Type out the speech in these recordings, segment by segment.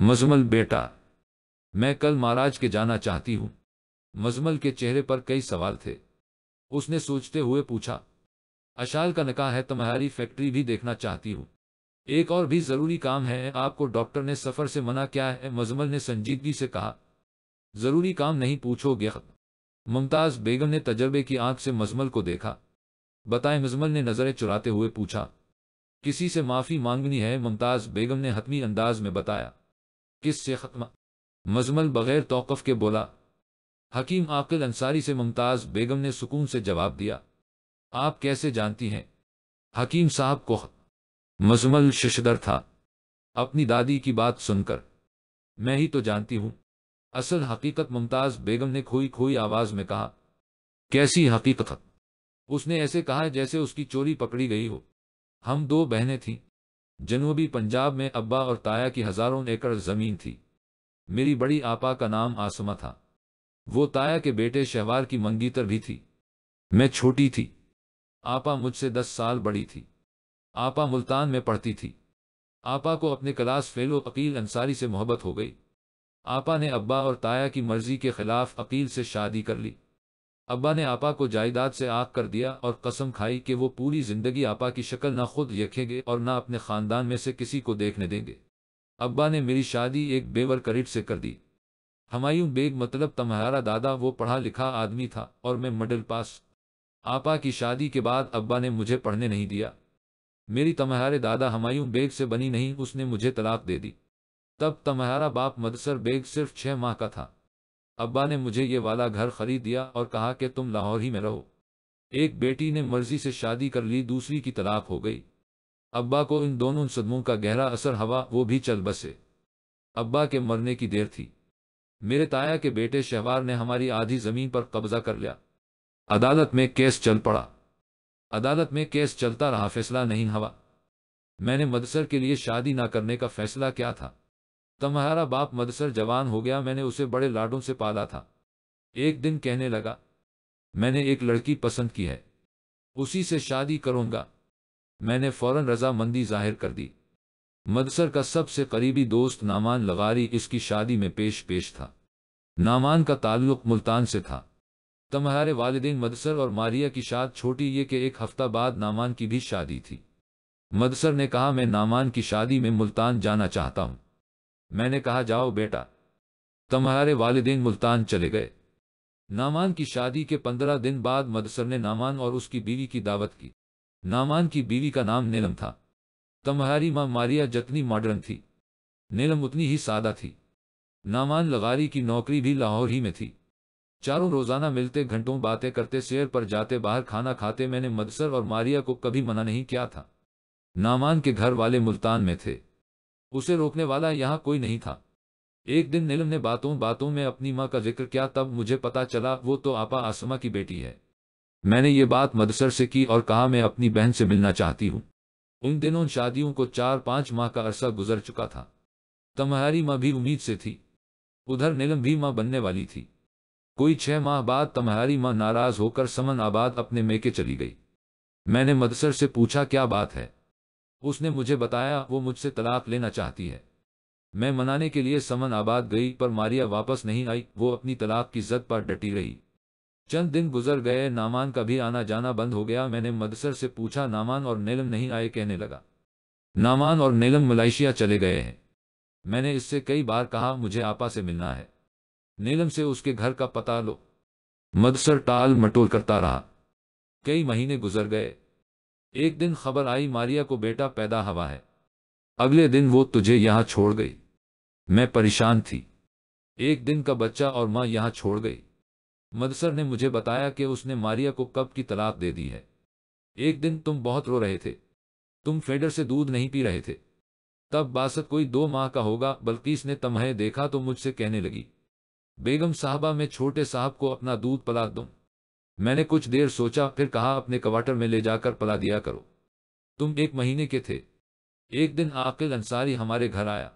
मजमल बेटा मैं कल महाराज के जाना चाहती हूं मजमल के चेहरे पर कई सवाल थे उसने सोचते हुए पूछा अशाल का नका है तुम्हारी फैक्ट्री भी देखना चाहती हूं एक और भी जरूरी काम है आपको डॉक्टर ने सफर से मना किया है मजमल ने संजीदगी से कहा जरूरी काम नहीं पूछोगे मुमताज बेगम ने तजर्बे की आंख से मजमल को देखा बताए मजमल ने नजरें चुराते हुए पूछा किसी से माफी मांगनी है मुमताज बेगम ने हतमी अंदाज में बताया किस से खत्मा मजमल बगैर तोक़फ़ के बोला हकीम आकिल अंसारी से मुमताज़ बेगम ने सुकून से जवाब दिया आप कैसे जानती हैं हकीम साहब को मजमल शशदर था अपनी दादी की बात सुनकर मैं ही तो जानती हूं असल हकीकत मुमताज़ बेगम ने खोई खोई आवाज़ में कहा कैसी हकीकत उसने ऐसे कहा जैसे उसकी चोरी पकड़ी गई हो हम दो बहनें थीं जनूबी पंजाब में अब्बा और ताया की हजारों एकड़ जमीन थी मेरी बड़ी आपा का नाम आसमा था वो ताया के बेटे शहवार की मंगीतर भी थी मैं छोटी थी आपा मुझसे दस साल बड़ी थी आपा मुल्तान में पढ़ती थी आपा को अपने क्लास फेलो अकील अंसारी से मोहब्बत हो गई आपा ने अब्बा और ताया की मर्जी के खिलाफ अकील से शादी कर ली अब्बा ने आपा को जायदाद से आग कर दिया और कसम खाई कि वो पूरी जिंदगी आपा की शक्ल ना खुद रखेंगे और ना अपने खानदान में से किसी को देखने देंगे अब्बा ने मेरी शादी एक बेवर करीट से कर दी हमायूं बेग मतलब तुम्हारा दादा वो पढ़ा लिखा आदमी था और मैं मडल पास आपा की शादी के बाद अब्बा ने मुझे पढ़ने नहीं दिया मेरी तुम्हारे दादा हमायूं बेग से बनी नहीं उसने मुझे तलाक दे दी तब तुम्हारा बाप मदसर बेग सिर्फ छह माह का था अब्बा ने मुझे ये वाला घर खरीद दिया और कहा कि तुम लाहौर ही में रहो एक बेटी ने मर्जी से शादी कर ली दूसरी की तलाक हो गई अब्बा को इन दोनों सदमों का गहरा असर हवा वो भी चल बसे अब्बा के मरने की देर थी मेरे ताया के बेटे शहवार ने हमारी आधी जमीन पर कब्जा कर लिया अदालत में केस चल पड़ा अदालत में केस चलता रहा फैसला नहीं हवा मैंने मदसर के लिए शादी ना करने का फैसला क्या था तुम्हारा बाप मदसर जवान हो गया मैंने उसे बड़े लाडों से पाला था एक दिन कहने लगा मैंने एक लड़की पसंद की है उसी से शादी करूंगा मैंने फौरन रजामंदी जाहिर कर दी मदसर का सबसे करीबी दोस्त नामान लगारी इसकी शादी में पेश पेश था नामान का ताल्लुक मुल्तान से था तुम्हारे वालदेन मदसर और मारिया की शाद छोटी ये कि एक हफ्ता बाद नामान की भी शादी थी मदसर ने कहा मैं नामान की शादी में मुल्तान जाना चाहता हूं मैंने कहा जाओ बेटा तुम्हारे वालदेन मुल्तान चले गए नामान की शादी के पंद्रह दिन बाद मदसर ने नामान और उसकी बीवी की दावत की नामान की बीवी का नाम नीलम था तुम्हारी माँ मारिया जतनी मॉडर्न थी नीलम उतनी ही सादा थी नामान लगारी की नौकरी भी लाहौर ही में थी चारों रोजाना मिलते घंटों बातें करते शेयर पर जाते बाहर खाना खाते मैंने मदसर और मारिया को कभी मना नहीं किया था नामान के घर वाले मुल्तान में थे उसे रोकने वाला यहाँ कोई नहीं था एक दिन नीलम ने बातों बातों में अपनी माँ का जिक्र किया तब मुझे पता चला वो तो आपा आसमा की बेटी है मैंने ये बात मदसर से की और कहा मैं अपनी बहन से मिलना चाहती हूँ उन दिनों शादियों को चार पांच माह का अरसा गुजर चुका था तमहारी माँ भी उम्मीद से थी उधर नीलम भी माँ बनने वाली थी कोई छह माह बाद तमहारी माँ नाराज होकर समन आबाद अपने मेके चली गई मैंने मदसर से पूछा क्या बात है उसने मुझे बताया वो मुझसे तलाक लेना चाहती है मैं मनाने के लिए समन आबाद गई पर मारिया वापस नहीं आई वो अपनी तलाक की जद पर डटी रही चंद दिन गुजर गए नामान का भी आना जाना बंद हो गया मैंने मदसर से पूछा नामान और नीलम नहीं आए कहने लगा नामान और नीलम मलाइशिया चले गए हैं मैंने इससे कई बार कहा मुझे आपा से मिलना है नीलम से उसके घर का पता लो मदसर टाल मटोल करता रहा कई महीने गुजर गए एक दिन खबर आई मारिया को बेटा पैदा हवा है अगले दिन वो तुझे यहां छोड़ गई मैं परेशान थी एक दिन का बच्चा और मां यहां छोड़ गई मदसर ने मुझे बताया कि उसने मारिया को कब की तलाक दे दी है एक दिन तुम बहुत रो रहे थे तुम फेडर से दूध नहीं पी रहे थे तब बासत कोई दो माह का होगा बल्कि ने तमहे देखा तो मुझसे कहने लगी बेगम साहबा मैं छोटे साहब को अपना दूध पला दूं मैंने कुछ देर सोचा फिर कहा अपने क्वार्टर में ले जाकर पला दिया करो तुम एक महीने के थे एक दिन आकिल अंसारी हमारे घर आया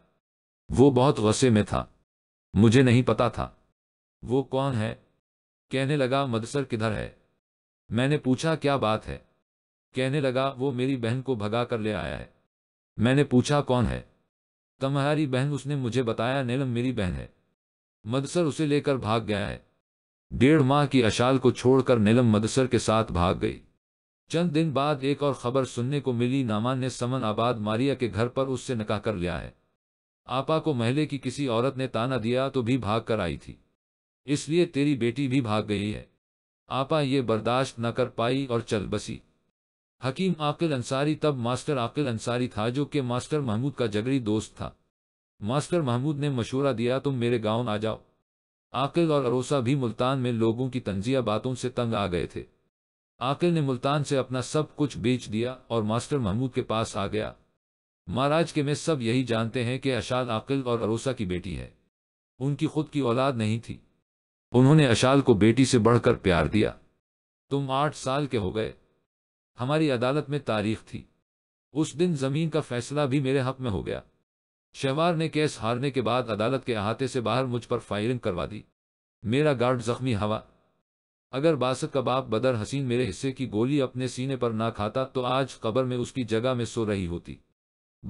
वो बहुत गु़स्से में था मुझे नहीं पता था वो कौन है कहने लगा मदसर किधर है मैंने पूछा क्या बात है कहने लगा वो मेरी बहन को भगा कर ले आया है मैंने पूछा कौन है तुम्हारी बहन उसने मुझे बताया नीलम मेरी बहन है मदसर उसे लेकर भाग गया है डेढ़ माह की अशाल को छोड़कर नीलम मदसर के साथ भाग गई चंद दिन बाद एक और खबर सुनने को मिली नामान ने समन आबाद मारिया के घर पर उससे नकाह कर लिया है आपा को महले की किसी औरत ने ताना दिया तो भी भाग कर आई थी इसलिए तेरी बेटी भी भाग गई है आपा ये बर्दाश्त न कर पाई और चल बसी हकीम आकिल अंसारी तब मास्टर आकिल अंसारी था जो कि मास्टर महमूद का जगरी दोस्त था मास्टर महमूद ने मशूरा दिया तुम मेरे गांव आ जाओ आकिल और अरोसा भी मुल्तान में लोगों की तंजिया बातों से तंग आ गए थे आकिल ने मुल्तान से अपना सब कुछ बेच दिया और मास्टर महमूद के पास आ गया महाराज के में सब यही जानते हैं कि अशाल आकिल और अरोसा की बेटी है उनकी खुद की औलाद नहीं थी उन्होंने अशाल को बेटी से बढ़कर प्यार दिया तुम आठ साल के हो गए हमारी अदालत में तारीख थी उस दिन जमीन का फैसला भी मेरे हक में हो गया शहवार ने केस हारने के बाद अदालत के अहाते से बाहर मुझ पर फायरिंग करवा दी मेरा गार्ड जख्मी हवा अगर बासत का बाप बदर हसीन मेरे हिस्से की गोली अपने सीने पर ना खाता तो आज खबर में उसकी जगह में सो रही होती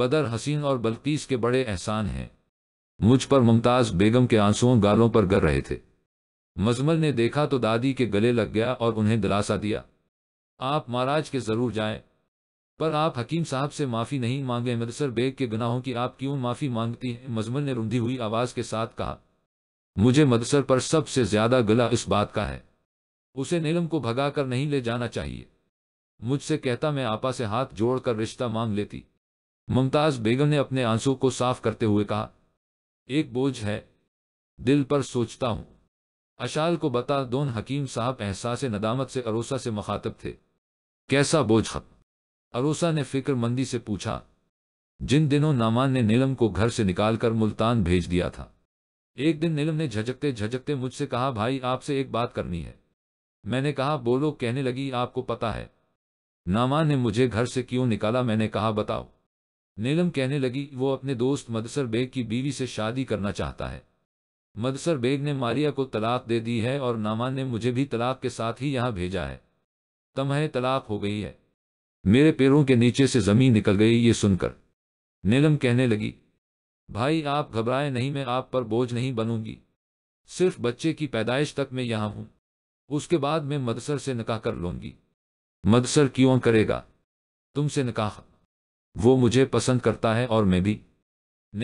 बदर हसीन और बल्कीस के बड़े एहसान हैं मुझ पर मुमताज बेगम के आंसुओं गालों पर गर रहे थे मजमल ने देखा तो दादी के गले लग गया और उन्हें दिलासा दिया आप महाराज के जरूर जाएं पर आप हकीम साहब से माफ़ी नहीं मांगे मदसर बेग के गुनाहों की आप क्यों माफ़ी मांगती हैं मजमल ने रुंधी हुई आवाज़ के साथ कहा मुझे मदसर पर सबसे ज़्यादा गला इस बात का है उसे नीलम को भगा कर नहीं ले जाना चाहिए मुझसे कहता मैं आपा से हाथ जोड़कर रिश्ता मांग लेती मुमताज़ बेगम ने अपने आंसू को साफ करते हुए कहा एक बोझ है दिल पर सोचता हूं अशाल को बता दोन हकीम साहब एहसास नदामत से अरोसा से मुखातब थे कैसा बोझ खत्म अरोसा ने फिक्रमंदी से पूछा जिन दिनों नामान ने नीलम को घर से निकालकर मुल्तान भेज दिया था एक दिन नीलम ने झजकते झजकते मुझसे कहा भाई आपसे एक बात करनी है मैंने कहा बोलो कहने लगी आपको पता है नामा ने मुझे घर से क्यों निकाला मैंने कहा बताओ नीलम कहने लगी वो अपने दोस्त मदसर बेग की बीवी से शादी करना चाहता है मदसर बेग ने मारिया को तलाक दे दी है और नामान ने मुझे भी तलाक के साथ ही यहां भेजा है तमह तलाक हो गई है मेरे पैरों के नीचे से जमीन निकल गई ये सुनकर नीलम कहने लगी भाई आप घबराए नहीं मैं आप पर बोझ नहीं बनूंगी सिर्फ बच्चे की पैदाइश तक मैं यहां हूं उसके बाद मैं मदसर से निकाह कर लूंगी मदसर क्यों करेगा तुमसे निकाह वो मुझे पसंद करता है और मैं भी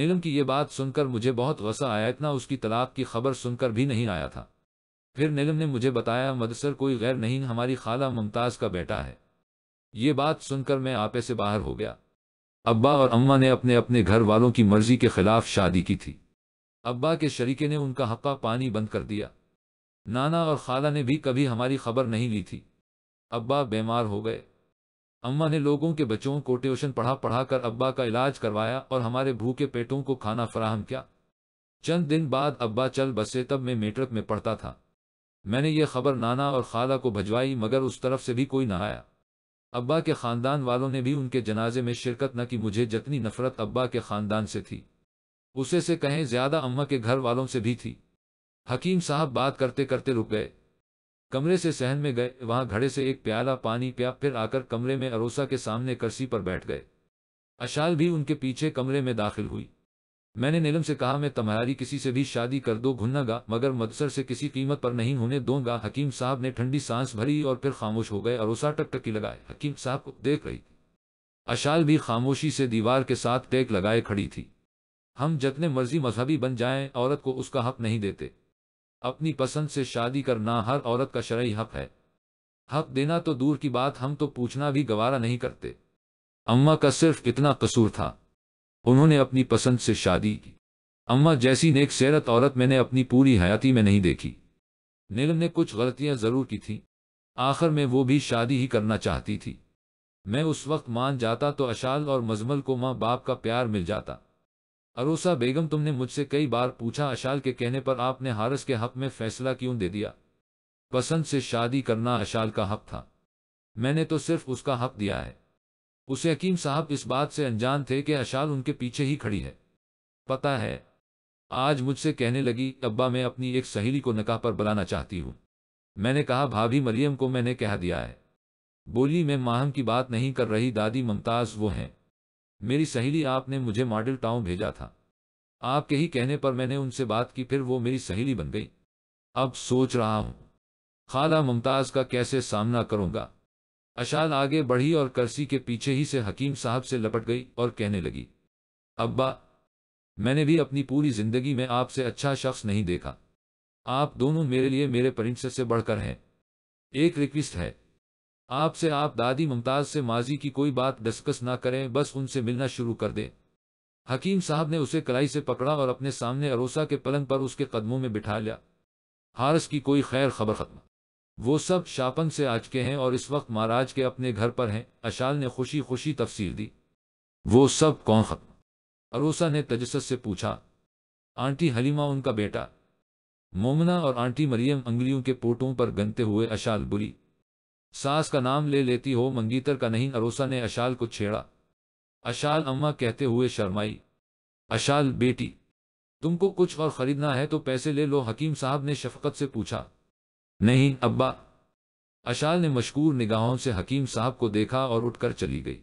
नीलम की यह बात सुनकर मुझे बहुत गसा आया इतना उसकी तलाक की खबर सुनकर भी नहीं आया था फिर नीलम ने मुझे बताया मदसर कोई गैर नहीं हमारी खाला मुमताज का बेटा है ये बात सुनकर मैं आपे से बाहर हो गया अब्बा और अम्मा ने अपने अपने घर वालों की मर्जी के खिलाफ शादी की थी अब्बा के शरीके ने उनका हक्का पानी बंद कर दिया नाना और खाला ने भी कभी हमारी खबर नहीं ली थी अब्बा बीमार हो गए अम्मा ने लोगों के बच्चों को ट्यूशन पढ़ा पढ़ा कर अब्बा का इलाज करवाया और हमारे भूखे पेटों को खाना फराहम किया चंद दिन बाद अब्बा चल बसे तब मैं मेट्रिक में पढ़ता था मैंने ये खबर नाना और खाला को भजवाई मगर उस तरफ से भी कोई ना आया अब्बा के खानदान वालों ने भी उनके जनाजे में शिरकत न की मुझे जितनी नफरत अब्बा के खानदान से थी उसे से कहें ज्यादा अम्मा के घर वालों से भी थी हकीम साहब बात करते करते रुक गए कमरे से सहन में गए वहां घड़े से एक प्याला पानी पिया फिर आकर कमरे में अरोसा के सामने कर्सी पर बैठ गए अशाल भी उनके पीछे कमरे में दाखिल हुई मैंने नीलम से कहा मैं तुम्हारी किसी से भी शादी कर दो घुन्नागा मगर मदसर से किसी कीमत पर नहीं होने दूंगा हकीम साहब ने ठंडी सांस भरी और फिर खामोश हो गए और उसा टकटकी लगाए हकीम साहब को देख रही अशाल भी खामोशी से दीवार के साथ टेक लगाए खड़ी थी हम जितने मर्जी मजहबी बन जाएं औरत को उसका हक नहीं देते अपनी पसंद से शादी करना हर औरत का शरय हक है हक देना तो दूर की बात हम तो पूछना भी गवारा नहीं करते अम्मा का सिर्फ इतना कसूर था उन्होंने अपनी पसंद से शादी की अम्मा जैसी नेक सैरत औरत मैंने अपनी पूरी हयाती में नहीं देखी नीलम ने कुछ गलतियां जरूर की थी आखिर में वो भी शादी ही करना चाहती थी मैं उस वक्त मान जाता तो अशाल और मजमल को माँ बाप का प्यार मिल जाता अरोसा बेगम तुमने मुझसे कई बार पूछा अशाल के कहने पर आपने हारस के हक में फैसला क्यों दे दिया पसंद से शादी करना अशाल का हक था मैंने तो सिर्फ उसका हक दिया है उसे हकीम साहब इस बात से अनजान थे कि अशाल उनके पीछे ही खड़ी है पता है आज मुझसे कहने लगी अब्बा मैं अपनी एक सहेली को नकाह पर बुलाना चाहती हूं मैंने कहा भाभी मरियम को मैंने कह दिया है बोली मैं माहम की बात नहीं कर रही दादी मुमताज वो हैं मेरी सहेली आपने मुझे मॉडल टाउन भेजा था आपके ही कहने पर मैंने उनसे बात की फिर वो मेरी सहेली बन गई अब सोच रहा हूं खाला मुमताज का कैसे सामना करूंगा अशाल आगे बढ़ी और करसी के पीछे ही से हकीम साहब से लपट गई और कहने लगी अब्बा मैंने भी अपनी पूरी जिंदगी में आपसे अच्छा शख्स नहीं देखा आप दोनों मेरे लिए मेरे परिंसेस से बढ़कर हैं एक रिक्वेस्ट है आपसे आप दादी मुमताज से माजी की कोई बात डिस्कस ना करें बस उनसे मिलना शुरू कर दें हकीम साहब ने उसे कलाई से पकड़ा और अपने सामने अरोसा के पलंग पर उसके कदमों में बिठा लिया हारस की कोई खैर खबर खत्म वो सब शापन से आज के हैं और इस वक्त महाराज के अपने घर पर हैं अशाल ने खुशी खुशी तफसीर दी वो सब कौन खत अरोसा ने तजस्स से पूछा आंटी हलीमा उनका बेटा मोमना और आंटी मरियम अंगलियों के पोटों पर गनते हुए अशाल बुरी सास का नाम ले लेती हो मंगीतर का नहीं अरोसा ने अशाल को छेड़ा अशाल अम्मा कहते हुए शर्माई अशाल बेटी तुमको कुछ और खरीदना है तो पैसे ले लो हकीम साहब ने शफकत से पूछा नहीं अब्बा अशाल ने मशकूर निगाहों से हकीम साहब को देखा और उठकर चली गई